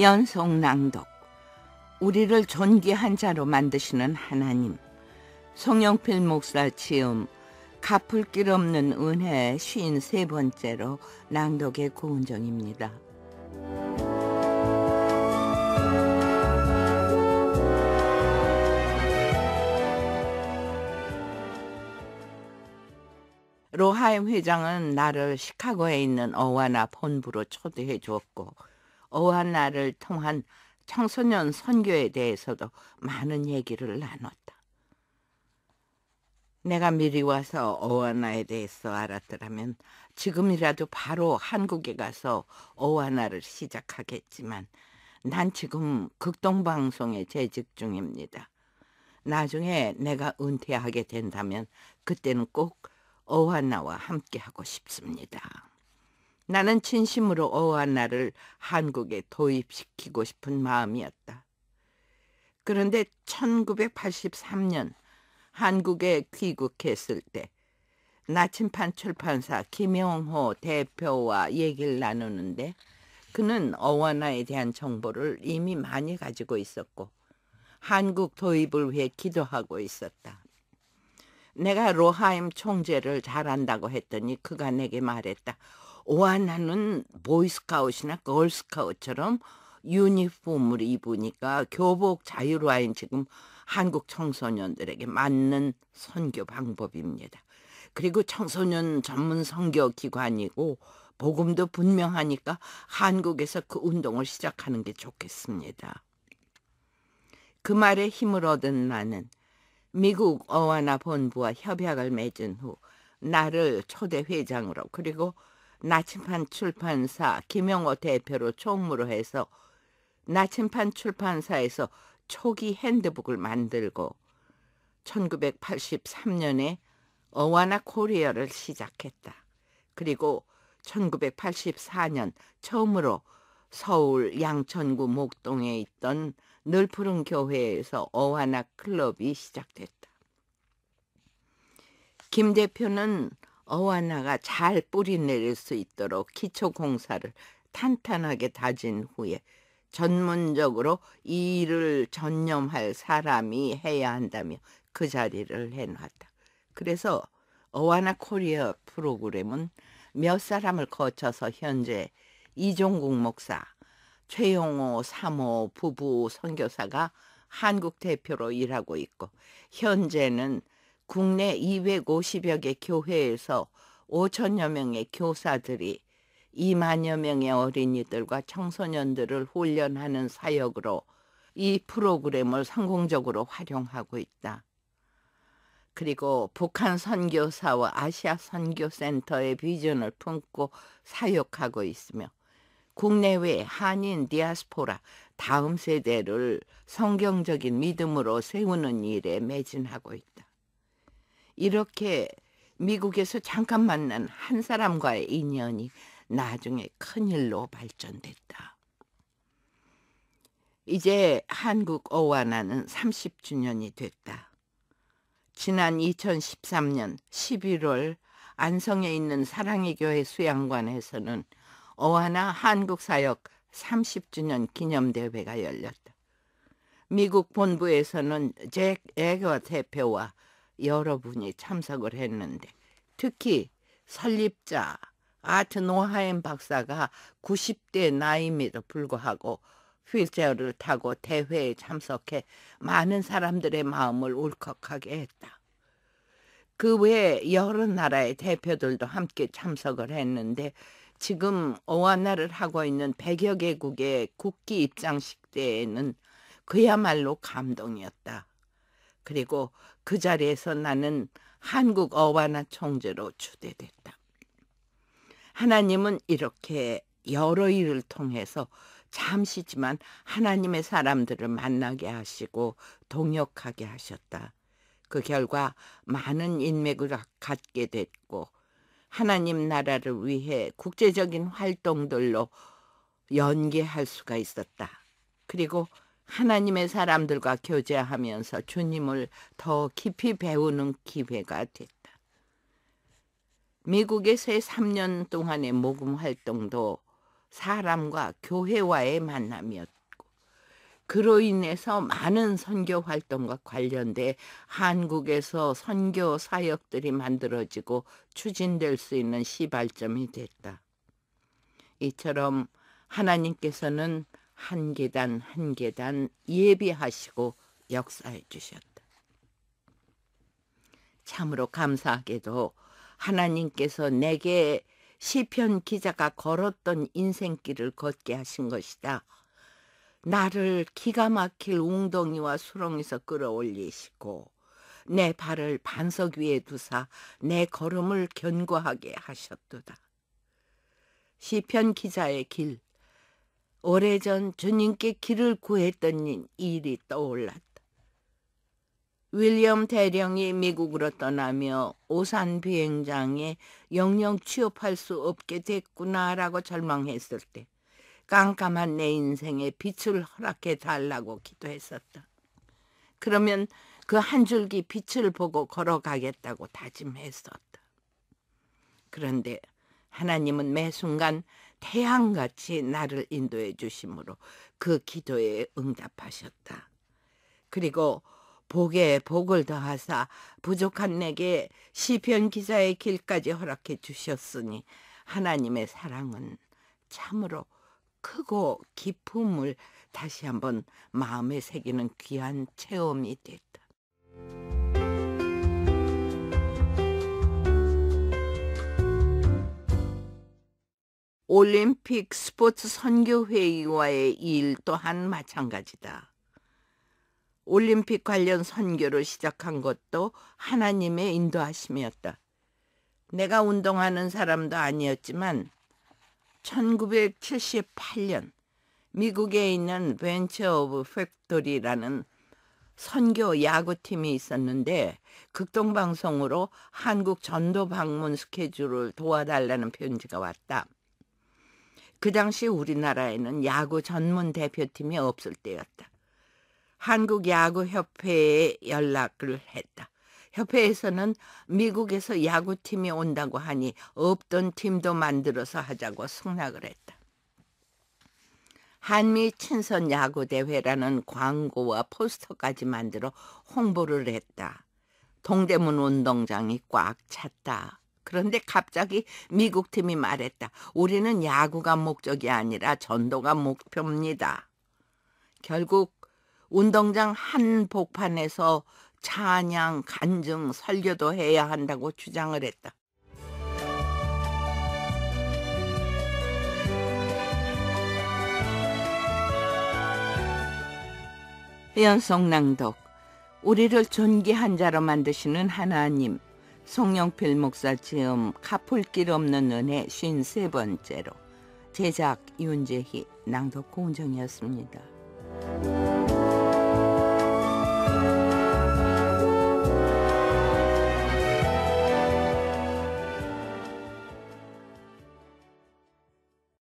연속 낭독. 우리를 존귀한 자로 만드시는 하나님. 송영필 목사 지음 갚을 길 없는 은혜 5세 번째로 낭독의 고은정입니다. 로하임 회장은 나를 시카고에 있는 어와나 본부로 초대해 주었고 어한나를 통한 청소년 선교에 대해서도 많은 얘기를 나눴다. 내가 미리 와서 어와나에 대해서 알았더라면 지금이라도 바로 한국에 가서 어와나를 시작하겠지만 난 지금 극동방송에 재직 중입니다. 나중에 내가 은퇴하게 된다면 그때는 꼭 어와나와 함께하고 싶습니다. 나는 진심으로 어한나를 한국에 도입시키고 싶은 마음이었다. 그런데 1983년 한국에 귀국했을 때 나침판 출판사 김영호 대표와 얘기를 나누는데 그는 어원화에 대한 정보를 이미 많이 가지고 있었고 한국 도입을 위해 기도하고 있었다. 내가 로하임 총재를 잘한다고 했더니 그가 내게 말했다. 오하나는 보이스카웃이나 걸스카웃처럼 유니폼을 입으니까 교복 자유화인 지금 한국 청소년들에게 맞는 선교 방법입니다. 그리고 청소년 전문 선교 기관이고 복음도 분명하니까 한국에서 그 운동을 시작하는 게 좋겠습니다. 그 말에 힘을 얻은 나는 미국 어와나 본부와 협약을 맺은 후 나를 초대 회장으로 그리고 나침판 출판사 김영호 대표로 총무로 해서 나침판 출판사에서 초기 핸드북을 만들고 1983년에 어와나 코리아를 시작했다. 그리고 1984년 처음으로 서울 양천구 목동에 있던 늘푸른 교회에서 어와나 클럽이 시작됐다. 김 대표는 어와나가 잘 뿌리내릴 수 있도록 기초공사를 탄탄하게 다진 후에 전문적으로 이 일을 전념할 사람이 해야 한다며 그 자리를 해놨다. 그래서 어와나 코리아 프로그램은 몇 사람을 거쳐서 현재 이종국 목사, 최용호 사모 부부 선교사가 한국 대표로 일하고 있고 현재는 국내 250여 개 교회에서 5천여 명의 교사들이 2만여 명의 어린이들과 청소년들을 훈련하는 사역으로 이 프로그램을 성공적으로 활용하고 있다. 그리고 북한 선교사와 아시아 선교센터의 비전을 품고 사역하고 있으며 국내외 한인 디아스포라 다음 세대를 성경적인 믿음으로 세우는 일에 매진하고 있다. 이렇게 미국에서 잠깐 만난 한 사람과의 인연이 나중에 큰일로 발전됐다. 이제 한국 어와나는 30주년이 됐다. 지난 2013년 11월 안성에 있는 사랑의 교회 수양관에서는 어와나 한국사역 30주년 기념대회가 열렸다. 미국 본부에서는 잭 에거 대표와 여러분이 참석을 했는데 특히 설립자 아트 노하임 박사가 90대 나이임에도 불구하고 휠체어를 타고 대회에 참석해 많은 사람들의 마음을 울컥하게 했다. 그 외에 여러 나라의 대표들도 함께 참석을 했는데 지금 오하나를 하고 있는 100여 개국의 국기 입장식 때에는 그야말로 감동이었다. 그리고 그 자리에서 나는 한국 어바나 총재로 추대됐다. 하나님은 이렇게 여러 일을 통해서 잠시지만 하나님의 사람들을 만나게 하시고 동역하게 하셨다. 그 결과 많은 인맥을 갖게 됐고 하나님 나라를 위해 국제적인 활동들로 연계할 수가 있었다. 그리고 하나님의 사람들과 교제하면서 주님을 더 깊이 배우는 기회가 됐다. 미국의새 3년 동안의 모금 활동도 사람과 교회와의 만남이었고 그로 인해서 많은 선교 활동과 관련돼 한국에서 선교 사역들이 만들어지고 추진될 수 있는 시발점이 됐다. 이처럼 하나님께서는 한 계단 한 계단 예비하시고 역사해 주셨다. 참으로 감사하게도 하나님께서 내게 시편 기자가 걸었던 인생길을 걷게 하신 것이다. 나를 기가 막힐 웅덩이와 수렁에서 끌어올리시고 내 발을 반석 위에 두사 내 걸음을 견고하게 하셨도다. 시편 기자의 길 오래전 주님께 길을 구했던 일이 떠올랐다. 윌리엄 대령이 미국으로 떠나며 오산 비행장에 영영 취업할 수 없게 됐구나라고 절망했을 때 깜깜한 내 인생에 빛을 허락해 달라고 기도했었다. 그러면 그 한 줄기 빛을 보고 걸어가겠다고 다짐했었다. 그런데 하나님은 매 순간 태양같이 나를 인도해 주심으로 그 기도에 응답하셨다. 그리고 복에 복을 더하사 부족한 내게 시편 기자의 길까지 허락해 주셨으니 하나님의 사랑은 참으로 크고 기품을 다시 한번 마음에 새기는 귀한 체험이 됐다. 올림픽 스포츠 선교회의와의 일 또한 마찬가지다. 올림픽 관련 선교를 시작한 것도 하나님의 인도하심이었다. 내가 운동하는 사람도 아니었지만 1978년 미국에 있는 벤처 오브 팩토리라는 선교 야구팀이 있었는데 극동방송으로 한국 전도 방문 스케줄을 도와달라는 편지가 왔다. 그 당시 우리나라에는 야구 전문 대표팀이 없을 때였다. 한국야구협회에 연락을 했다. 협회에서는 미국에서 야구팀이 온다고 하니 없던 팀도 만들어서 하자고 승낙을 했다. 한미 친선 야구 대회라는 광고와 포스터까지 만들어 홍보를 했다. 동대문 운동장이 꽉 찼다. 그런데 갑자기 미국 팀이 말했다. 우리는 야구가 목적이 아니라 전도가 목표입니다. 결국 운동장 한복판에서 찬양, 간증, 설교도 해야 한다고 주장을 했다. 연성 낭독 우리를 존귀한 자로 만드시는 하나님 송영필 목사 체음 카풀길 없는 은혜 5세번째로 제작 윤재희 낭독 공정이었습니다.